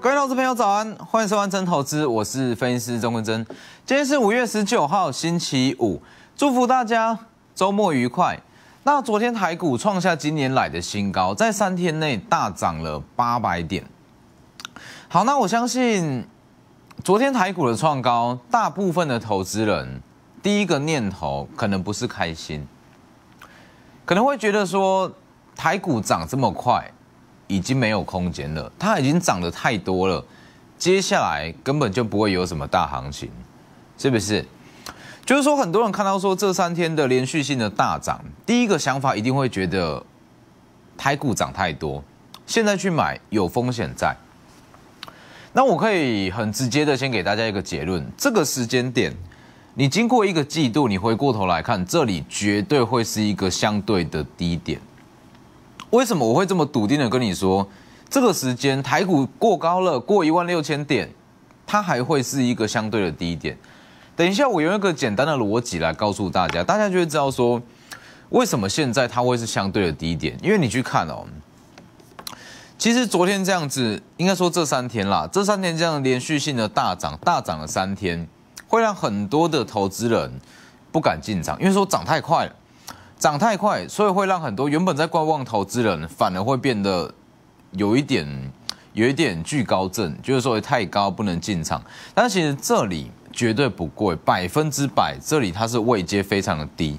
各位投资朋友，早安！欢迎收看《真投资》，我是分析师钟文真。今天是五月十九号，星期五。祝福大家周末愉快。那昨天台股创下今年来的新高，在三天内大涨了八百点。好，那我相信昨天台股的创高，大部分的投资人第一个念头可能不是开心，可能会觉得说台股涨这么快。已经没有空间了，它已经涨得太多了，接下来根本就不会有什么大行情，是不是？就是说，很多人看到说这三天的连续性的大涨，第一个想法一定会觉得胎股涨太多，现在去买有风险在。那我可以很直接的先给大家一个结论，这个时间点，你经过一个季度，你回过头来看，这里绝对会是一个相对的低点。为什么我会这么笃定的跟你说，这个时间台股过高了，过一万六千点，它还会是一个相对的低点。等一下，我用一个简单的逻辑来告诉大家，大家就会知道说，为什么现在它会是相对的低点。因为你去看哦，其实昨天这样子，应该说这三天啦，这三天这样连续性的大涨，大涨了三天，会让很多的投资人不敢进场，因为说涨太快了。涨太快，所以会让很多原本在观望投资人，反而会变得有一点有一点惧高症，就是说太高不能进场。但是其实这里绝对不贵，百分之百，这里它是位阶非常的低。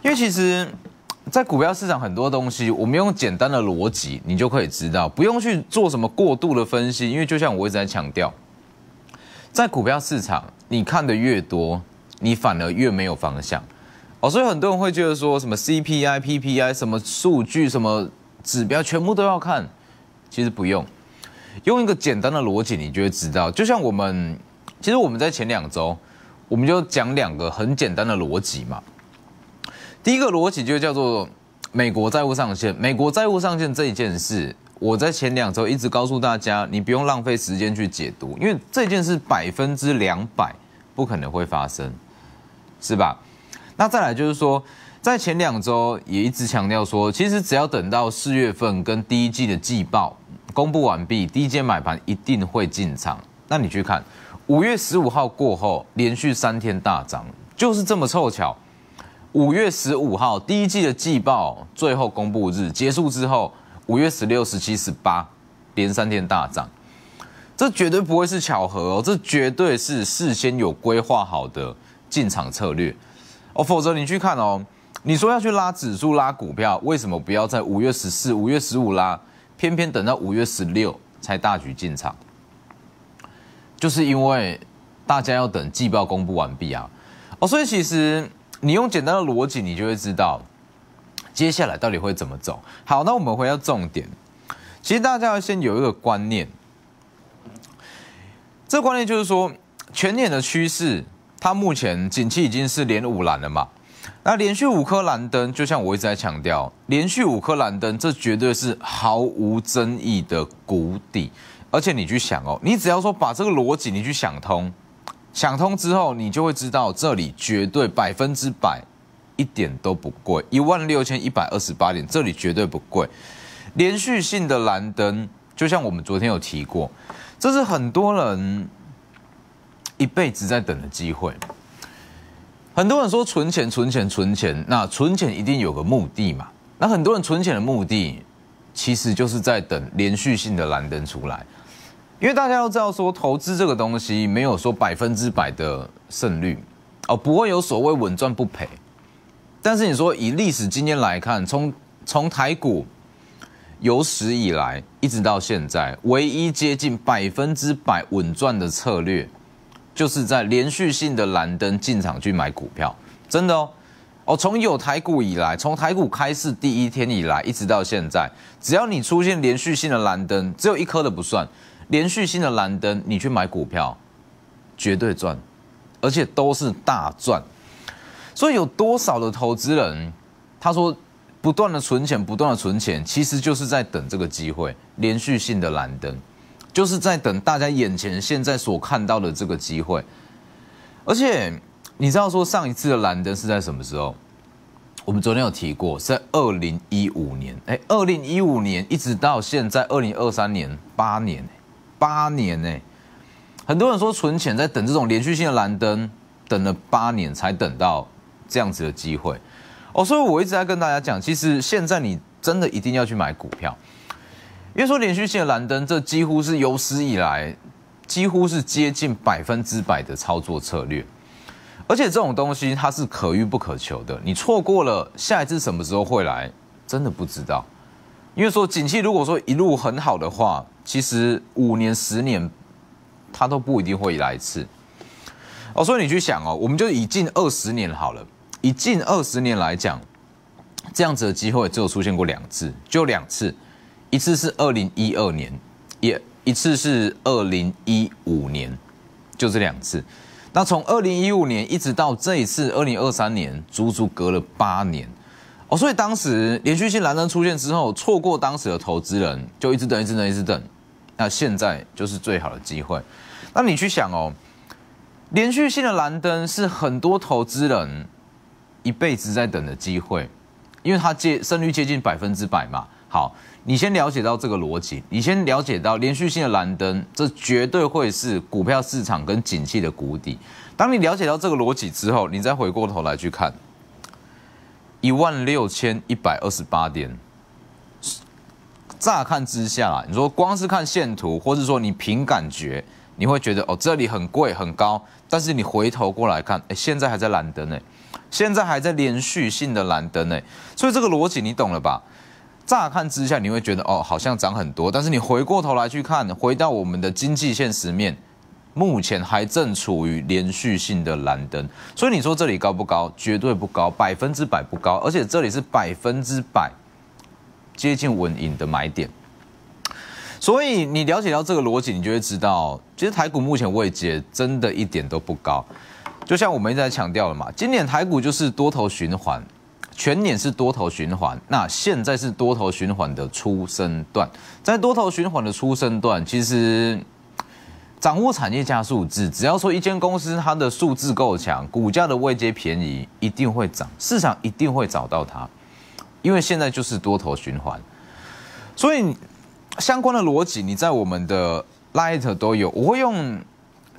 因为其实，在股票市场很多东西，我们用简单的逻辑你就可以知道，不用去做什么过度的分析。因为就像我一直在强调，在股票市场，你看的越多，你反而越没有方向。哦，所以很多人会觉得说什么 CPI、PPI 什么数据、什么指标全部都要看，其实不用，用一个简单的逻辑你就会知道。就像我们，其实我们在前两周，我们就讲两个很简单的逻辑嘛。第一个逻辑就叫做美国债务上限。美国债务上限这一件事，我在前两周一直告诉大家，你不用浪费时间去解读，因为这件事百分之两百不可能会发生，是吧？那再来就是说，在前两周也一直强调说，其实只要等到四月份跟第一季的季报公布完毕，第一季买盘一定会进场。那你去看，五月十五号过后连续三天大涨，就是这么凑巧。五月十五号第一季的季报最后公布日结束之后，五月十六、十七、十八连三天大涨，这绝对不会是巧合哦，这绝对是事先有规划好的进场策略。哦，否则你去看哦，你说要去拉指数、拉股票，为什么不要在五月十四、五月十五拉，偏偏等到五月十六才大举进场？就是因为大家要等季报公布完毕啊。哦，所以其实你用简单的逻辑，你就会知道接下来到底会怎么走。好，那我们回到重点，其实大家要先有一个观念，这观念就是说，全年的趋势。它目前景气已经是连五蓝了嘛？那连续五颗蓝灯，就像我一直在强调，连续五颗蓝灯，这绝对是毫无争议的谷底。而且你去想哦，你只要说把这个逻辑你去想通，想通之后，你就会知道这里绝对百分之百，一点都不贵，一万六千一百二十八点，这里绝对不贵。连续性的蓝灯，就像我们昨天有提过，这是很多人。一辈子在等的机会。很多人说存钱、存钱、存钱，那存钱一定有个目的嘛？那很多人存钱的目的，其实就是在等连续性的蓝灯出来。因为大家都知道，说投资这个东西没有说百分之百的胜率哦，不会有所谓稳赚不赔。但是你说以历史经验来看，从从台股有史以来一直到现在，唯一接近百分之百稳赚的策略。就是在连续性的蓝灯进场去买股票，真的哦，哦，从有台股以来，从台股开市第一天以来，一直到现在，只要你出现连续性的蓝灯，只有一颗的不算，连续性的蓝灯，你去买股票，绝对赚，而且都是大赚。所以有多少的投资人，他说，不断的存钱，不断的存钱，其实就是在等这个机会，连续性的蓝灯。就是在等大家眼前现在所看到的这个机会，而且你知道说上一次的蓝灯是在什么时候？我们昨天有提过，在二零一五年，哎，二零一五年一直到现在二零二三年，八年，八年呢，很多人说存钱在等这种连续性的蓝灯，等了八年才等到这样子的机会，哦，所以我一直在跟大家讲，其实现在你真的一定要去买股票。因为说连续性的蓝灯，这几乎是有史以来，几乎是接近百分之百的操作策略。而且这种东西它是可遇不可求的，你错过了下一次什么时候会来，真的不知道。因为说景气如果说一路很好的话，其实五年、十年它都不一定会来一次。哦，所以你去想哦，我们就以近二十年好了，以近二十年来讲，这样子的机会只有出现过两次，就两次。一次是二零一二年，也一次是二零一五年，就这两次。那从二零一五年一直到这一次二零二三年，足足隔了八年。哦，所以当时连续性蓝灯出现之后，错过当时的投资人就一直等，一直等，一直等。那现在就是最好的机会。那你去想哦，连续性的蓝灯是很多投资人一辈子在等的机会，因为它接胜率接近百分之百嘛。好，你先了解到这个逻辑，你先了解到连续性的蓝灯，这绝对会是股票市场跟景气的谷底。当你了解到这个逻辑之后，你再回过头来去看一万六千一百二十八点，乍看之下，你说光是看线图，或是说你凭感觉，你会觉得哦，这里很贵很高。但是你回头过来看，哎，现在还在蓝灯呢，现在还在连续性的蓝灯呢。所以这个逻辑你懂了吧？乍看之下，你会觉得哦，好像涨很多，但是你回过头来去看，回到我们的经济现实面，目前还正处于连续性的蓝灯，所以你说这里高不高？绝对不高，百分之百不高，而且这里是百分之百接近稳盈的买点，所以你了解到这个逻辑，你就会知道，其实台股目前位阶真的一点都不高，就像我们一直在强调的嘛，今年台股就是多头循环。全年是多头循环，那现在是多头循环的出生段，在多头循环的出生段，其实掌握产业加数字，只要说一间公司它的数字够强，股价的位阶便宜，一定会涨，市场一定会找到它，因为现在就是多头循环，所以相关的逻辑你在我们的 Light 都有，我会用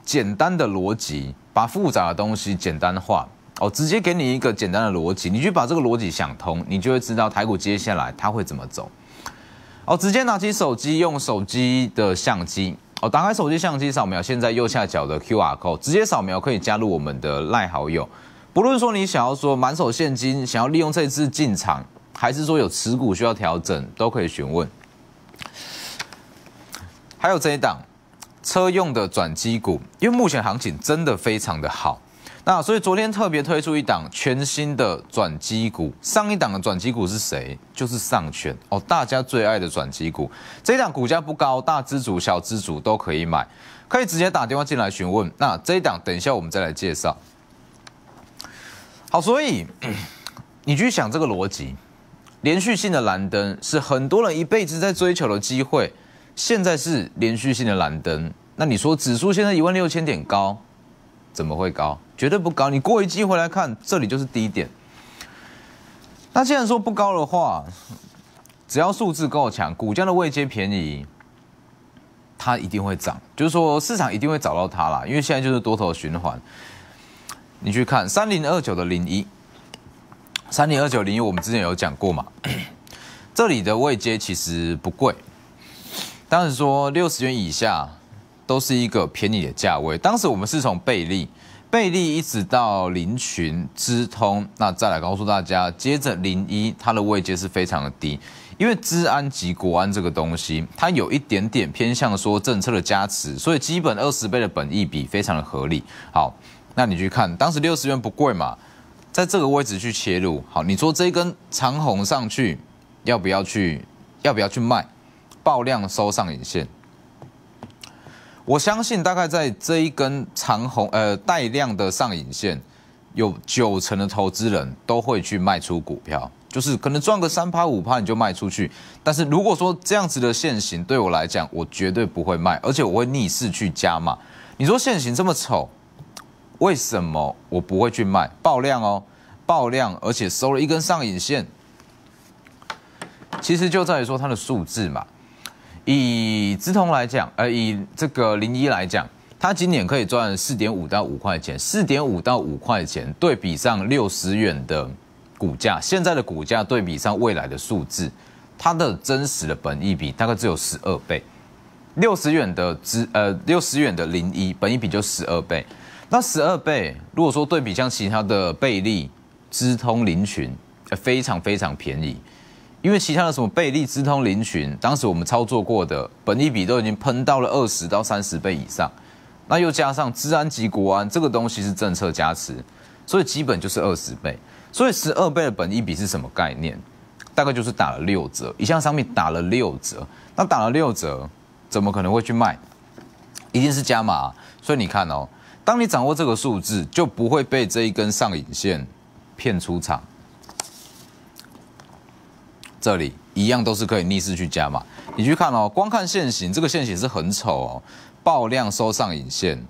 简单的逻辑把复杂的东西简单化。哦，直接给你一个简单的逻辑，你去把这个逻辑想通，你就会知道台股接下来它会怎么走。哦，直接拿起手机，用手机的相机，哦，打开手机相机扫描现在右下角的 QR code，直接扫描可以加入我们的赖好友。不论说你想要说满手现金，想要利用这一次进场，还是说有持股需要调整，都可以询问。还有这一档车用的转机股，因为目前行情真的非常的好。那所以昨天特别推出一档全新的转机股，上一档的转机股是谁？就是上权哦，大家最爱的转机股。这一档股价不高，大资主、小资主都可以买，可以直接打电话进来询问。那这一档等一下我们再来介绍。好，所以你去想这个逻辑，连续性的蓝灯是很多人一辈子在追求的机会，现在是连续性的蓝灯。那你说指数现在一万六千点高？怎么会高？绝对不高！你过一阶回来看，这里就是低点。那既然说不高的话，只要素质够强，股价的位阶便宜，它一定会涨。就是说，市场一定会找到它啦，因为现在就是多头循环。你去看三零二九的零一，三零二九零一，我们之前有讲过嘛？这里的位阶其实不贵，当时说六十元以下。都是一个便宜的价位。当时我们是从贝利，贝利一直到林群资通，那再来告诉大家，接着林一它的位阶是非常的低，因为资安及国安这个东西，它有一点点偏向说政策的加持，所以基本二十倍的本益比非常的合理。好，那你去看，当时六十元不贵嘛，在这个位置去切入。好，你说这一根长红上去，要不要去？要不要去卖？爆量收上影线。我相信大概在这一根长红呃带量的上影线，有九成的投资人都会去卖出股票，就是可能赚个三趴五趴你就卖出去。但是如果说这样子的线行对我来讲，我绝对不会卖，而且我会逆势去加码。你说线行这么丑，为什么我不会去卖？爆量哦，爆量，而且收了一根上影线，其实就在于说它的数字嘛。以资通来讲，呃，以这个零一来讲，它今年可以赚四点五到五块钱，四点五到五块钱对比上六十元的股价，现在的股价对比上未来的数字，它的真实的本益比大概只有十二倍，六十元的资呃六十元的零一本益比就十二倍，那十二倍如果说对比像其他的倍利、资通、零群，非常非常便宜。因为其他的什么贝利直通林群，当时我们操作过的本一比都已经喷到了二十到三十倍以上，那又加上治安及国安这个东西是政策加持，所以基本就是二十倍。所以十二倍的本一比是什么概念？大概就是打了六折，一项商品打了六折，那打了六折，怎么可能会去卖？一定是加码。所以你看哦，当你掌握这个数字，就不会被这一根上影线骗出场。这里一样都是可以逆势去加嘛？你去看哦，光看线形，这个线形是很丑哦，爆量收上影线，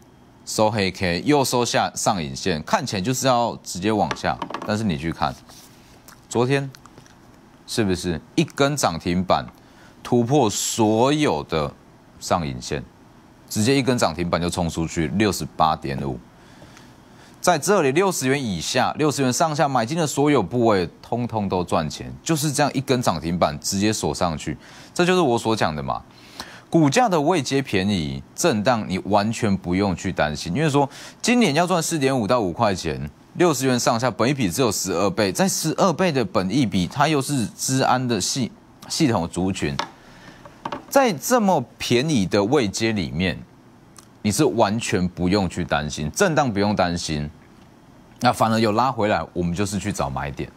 收黑 K，又收下上影线，看起来就是要直接往下。但是你去看昨天，是不是一根涨停板突破所有的上影线，直接一根涨停板就冲出去六十八点五。在这里六十元以下、六十元上下买进的所有部位，通通都赚钱，就是这样一根涨停板直接锁上去，这就是我所讲的嘛。股价的未接便宜震荡，你完全不用去担心，因为说今年要赚四点五到五块钱，六十元上下，本一比只有十二倍，在十二倍的本一比，它又是治安的系系统族群，在这么便宜的未接里面。你是完全不用去担心震荡，不用担心，那反而有拉回来，我们就是去找买点。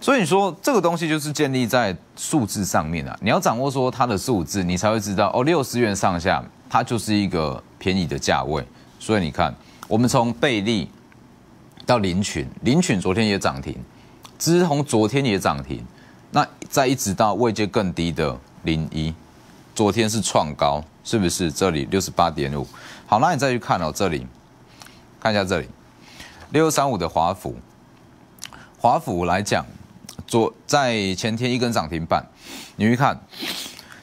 所以你说这个东西就是建立在数字上面啊，你要掌握说它的数字，你才会知道哦，六十元上下它就是一个便宜的价位。所以你看，我们从倍利到林群，林群昨天也涨停，资宏昨天也涨停，那再一直到位阶更低的零一，昨天是创高。是不是这里六十八点五？好，那你再去看哦，这里看一下这里六三五的华府，华府来讲，昨在前天一根涨停板，你去看，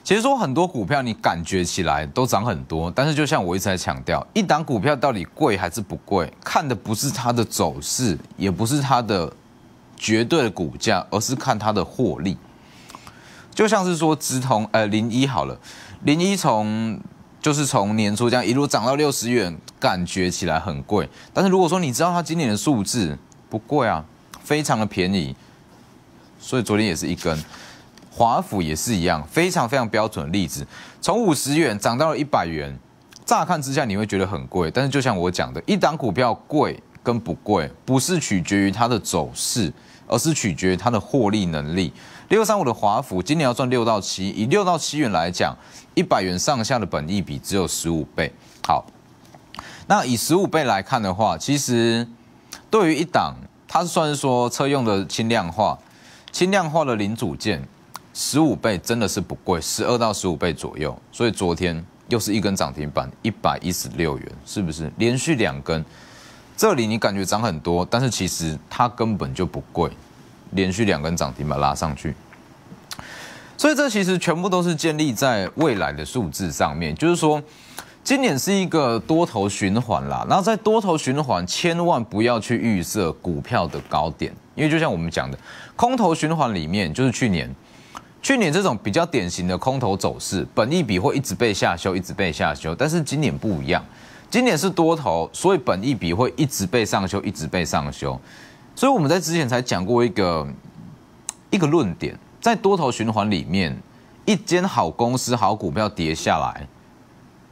其实说很多股票你感觉起来都涨很多，但是就像我一直在强调，一档股票到底贵还是不贵，看的不是它的走势，也不是它的绝对股价，而是看它的获利。就像是说直通呃零一好了。零一从就是从年初这样一路涨到六十元，感觉起来很贵。但是如果说你知道它今年的数字不贵啊，非常的便宜，所以昨天也是一根，华府也是一样，非常非常标准的例子。从五十元涨到了一百元，乍看之下你会觉得很贵，但是就像我讲的，一档股票贵跟不贵，不是取决于它的走势，而是取决它的获利能力。六三五的华府今年要赚六到七，以六到七元来讲，一百元上下的本益比只有十五倍。好，那以十五倍来看的话，其实对于一档，它是算是说车用的轻量化、轻量化的零组件，十五倍真的是不贵，十二到十五倍左右。所以昨天又是一根涨停板，一百一十六元，是不是？连续两根，这里你感觉涨很多，但是其实它根本就不贵。连续两根涨停把它拉上去，所以这其实全部都是建立在未来的数字上面。就是说，今年是一个多头循环啦，然后在多头循环，千万不要去预设股票的高点，因为就像我们讲的，空头循环里面就是去年，去年这种比较典型的空头走势，本一笔会一直被下修，一直被下修。但是今年不一样，今年是多头，所以本一笔会一直被上修，一直被上修。所以我们在之前才讲过一个一个论点，在多头循环里面，一间好公司、好股票跌下来，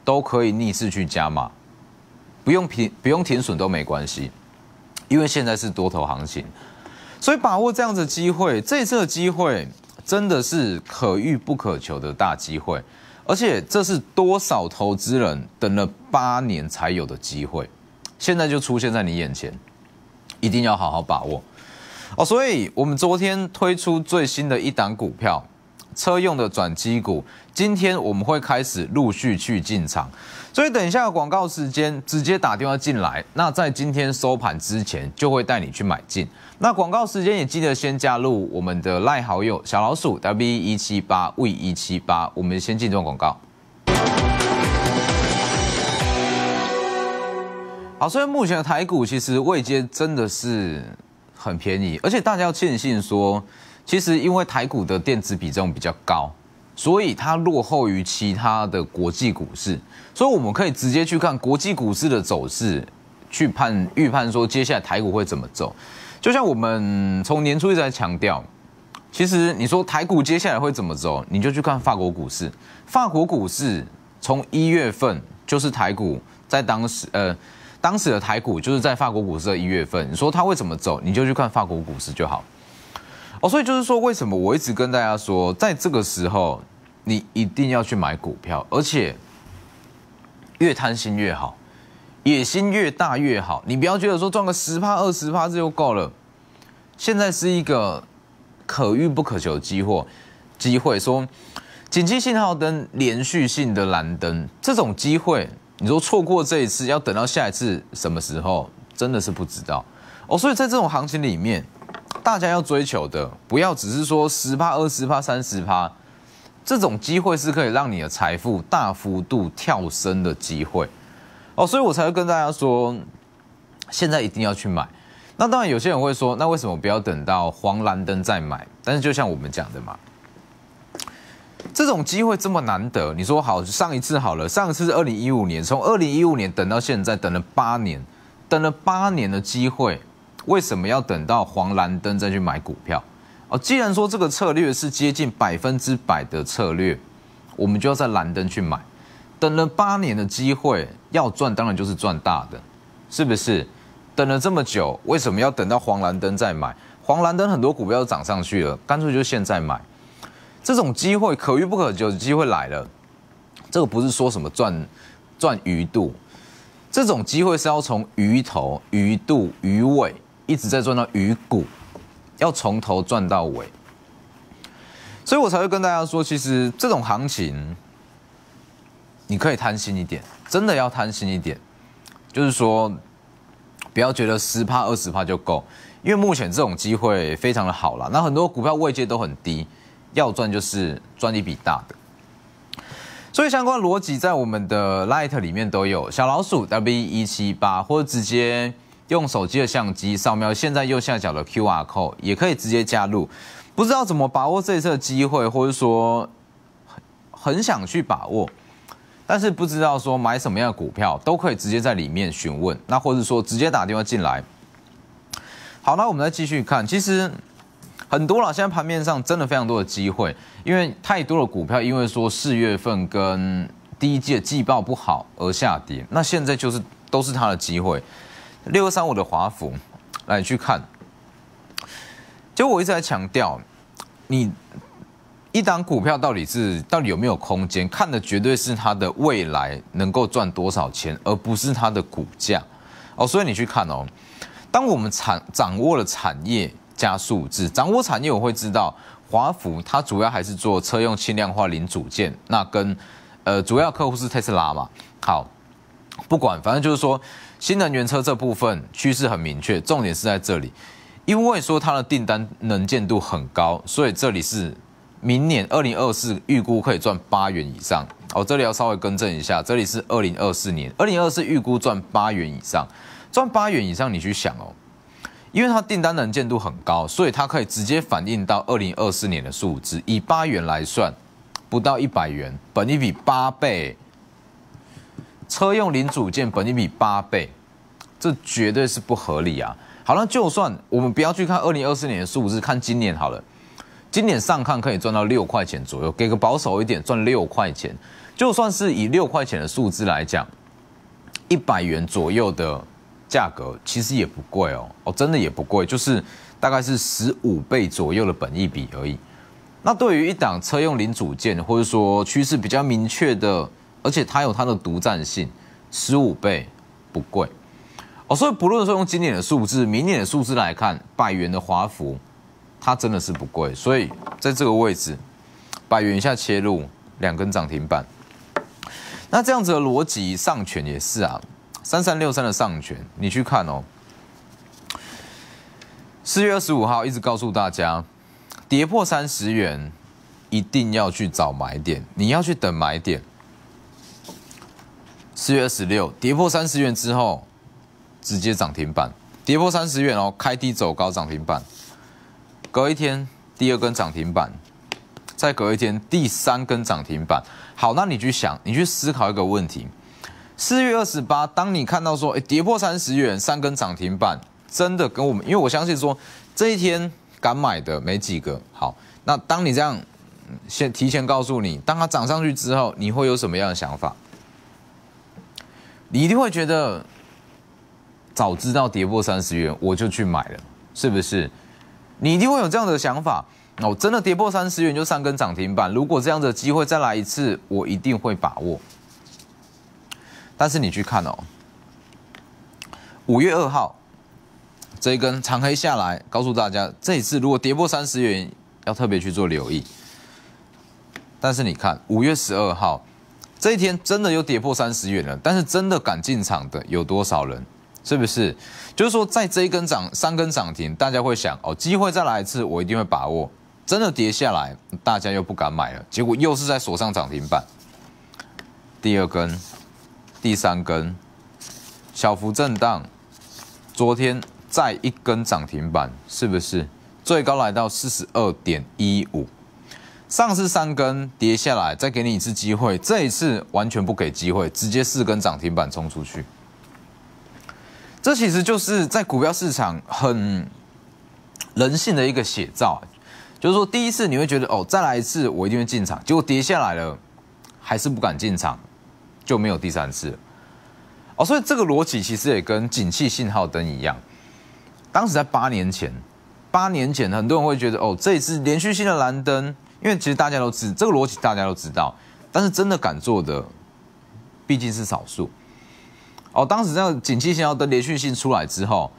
都可以逆势去加码，不用平、不用停损都没关系，因为现在是多头行情，所以把握这样子机会，这次的机会真的是可遇不可求的大机会，而且这是多少投资人等了八年才有的机会，现在就出现在你眼前。一定要好好把握哦！所以，我们昨天推出最新的一档股票，车用的转机股，今天我们会开始陆续去进场。所以，等一下广告时间，直接打电话进来。那在今天收盘之前，就会带你去买进。那广告时间也记得先加入我们的赖好友小老鼠 W 一七八 V 一七八。我们先进段广告。好，所以目前的台股其实位阶真的是很便宜，而且大家要庆幸说，其实因为台股的电子比重比较高，所以它落后于其他的国际股市，所以我们可以直接去看国际股市的走势，去判预判说接下来台股会怎么走。就像我们从年初一直在强调，其实你说台股接下来会怎么走，你就去看法国股市，法国股市从一月份就是台股在当时呃。当时的台股就是在法国股市的一月份，你说它会什么走，你就去看法国股市就好。哦，所以就是说，为什么我一直跟大家说，在这个时候，你一定要去买股票，而且越贪心越好，野心越大越好。你不要觉得说赚个十趴二十趴这就够了。现在是一个可遇不可求的机会，机会说紧急信号灯连续性的蓝灯这种机会。你说错过这一次，要等到下一次什么时候？真的是不知道哦。所以在这种行情里面，大家要追求的，不要只是说十趴、二十趴、三十趴，这种机会是可以让你的财富大幅度跳升的机会哦。所以我才会跟大家说，现在一定要去买。那当然，有些人会说，那为什么不要等到黄蓝灯再买？但是就像我们讲的嘛。这种机会这么难得，你说好上一次好了，上一次是二零一五年，从二零一五年等到现在等了八年，等了八年的机会，为什么要等到黄蓝灯再去买股票？哦，既然说这个策略是接近百分之百的策略，我们就要在蓝灯去买。等了八年的机会要赚，当然就是赚大的，是不是？等了这么久，为什么要等到黄蓝灯再买？黄蓝灯很多股票都涨上去了，干脆就现在买。这种机会可遇不可求，机会来了，这个不是说什么赚赚鱼肚，这种机会是要从鱼头、鱼肚、鱼尾一直在赚到鱼骨，要从头赚到尾。所以我才会跟大家说，其实这种行情，你可以贪心一点，真的要贪心一点，就是说不要觉得十趴二十趴就够，因为目前这种机会非常的好了，那很多股票位阶都很低。要赚就是赚一笔大的，所以相关逻辑在我们的 Light 里面都有。小老鼠 W 一七八，或者直接用手机的相机扫描现在右下角的 QR code，也可以直接加入。不知道怎么把握这一次机会，或者说很想去把握，但是不知道说买什么样的股票，都可以直接在里面询问。那或者说直接打电话进来。好那我们再继续看，其实。很多了，现在盘面上真的非常多的机会，因为太多的股票因为说四月份跟第一季的季报不好而下跌，那现在就是都是它的机会。六二三五的华府，来去看，就我一直在强调，你一档股票到底是到底有没有空间，看的绝对是它的未来能够赚多少钱，而不是它的股价哦。所以你去看哦，当我们产掌握了产业。加数字掌握产业，我会知道华福，它主要还是做车用轻量化零组件，那跟呃主要客户是特斯拉嘛。好，不管反正就是说，新能源车这部分趋势很明确，重点是在这里，因为说它的订单能见度很高，所以这里是明年二零二四预估可以赚八元以上。哦，这里要稍微更正一下，这里是二零二四年，二零二四预估赚八元以上，赚八元以上，你去想哦。因为它订单能见度很高，所以它可以直接反映到二零二四年的数字。以八元来算，不到一百元，本益比八倍。车用零组件本益比八倍，这绝对是不合理啊！好了，就算我们不要去看二零二四年的数字，看今年好了。今年上看可以赚到六块钱左右，给个保守一点赚六块钱。就算是以六块钱的数字来讲，一百元左右的。价格其实也不贵哦，哦，真的也不贵，就是大概是十五倍左右的本益比而已。那对于一档车用零组件，或者说趋势比较明确的，而且它有它的独占性，十五倍不贵哦。所以不论说用今年的数字、明年的数字来看，百元的华福，它真的是不贵。所以在这个位置，百元以下切入两根涨停板，那这样子的逻辑上权也是啊。三三六三的上权，你去看哦。四月二十五号一直告诉大家，跌破三十元，一定要去找买点，你要去等买点。四月二十六，跌破三十元之后，直接涨停板，跌破三十元哦，开低走高涨停板。隔一天，第二根涨停板，再隔一天，第三根涨停板。好，那你去想，你去思考一个问题。四月二十八，当你看到说，哎，跌破三十元，三根涨停板，真的跟我们，因为我相信说，这一天敢买的没几个。好，那当你这样，先提前告诉你，当它涨上去之后，你会有什么样的想法？你一定会觉得，早知道跌破三十元，我就去买了，是不是？你一定会有这样的想法。那我真的跌破三十元就三根涨停板，如果这样的机会再来一次，我一定会把握。但是你去看哦，五月二号这一根长黑下来，告诉大家，这一次如果跌破三十元，要特别去做留意。但是你看，五月十二号这一天真的又跌破三十元了，但是真的敢进场的有多少人？是不是？就是说，在这一根涨三根涨停，大家会想哦，机会再来一次，我一定会把握。真的跌下来，大家又不敢买了，结果又是在锁上涨停板，第二根。第三根小幅震荡，昨天再一根涨停板，是不是最高来到四十二点一五？上次三根跌下来，再给你一次机会，这一次完全不给机会，直接四根涨停板冲出去。这其实就是在股票市场很人性的一个写照，就是说第一次你会觉得哦，再来一次我一定会进场，结果跌下来了，还是不敢进场。就没有第三次哦，所以这个逻辑其实也跟景气信号灯一样。当时在八年前，八年前很多人会觉得哦，这一次连续性的蓝灯，因为其实大家都知道这个逻辑，大家都知道。但是真的敢做的毕竟是少数哦。当时个景气信号灯连续性出来之后，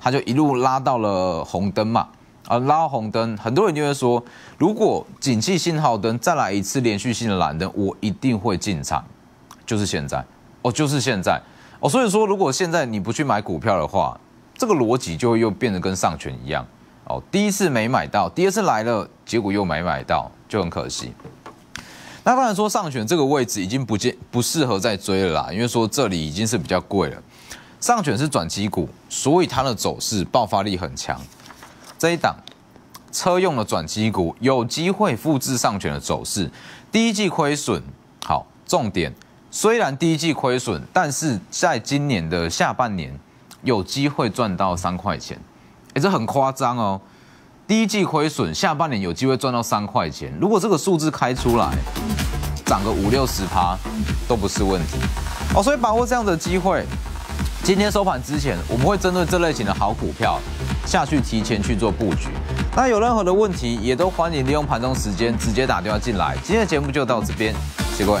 他就一路拉到了红灯嘛，啊，拉红灯，很多人就会说，如果景气信号灯再来一次连续性的蓝灯，我一定会进场。就是现在，哦，就是现在，哦，所以说，如果现在你不去买股票的话，这个逻辑就又变得跟上选一样，哦，第一次没买到，第二次来了，结果又没买到，就很可惜。那当然说，上选这个位置已经不见不适合再追了啦，因为说这里已经是比较贵了。上选是转机股，所以它的走势爆发力很强。这一档车用的转机股有机会复制上选的走势，第一季亏损，好，重点。虽然第一季亏损，但是在今年的下半年有机会赚到三块钱，哎，这很夸张哦！第一季亏损，下半年有机会赚到三块钱，如果这个数字开出来，涨个五六十趴都不是问题哦。所以把握这样的机会，今天收盘之前，我们会针对这类型的好股票下去提前去做布局。那有任何的问题，也都欢迎利用盘中时间直接打电话进来。今天的节目就到这边，谢谢各位。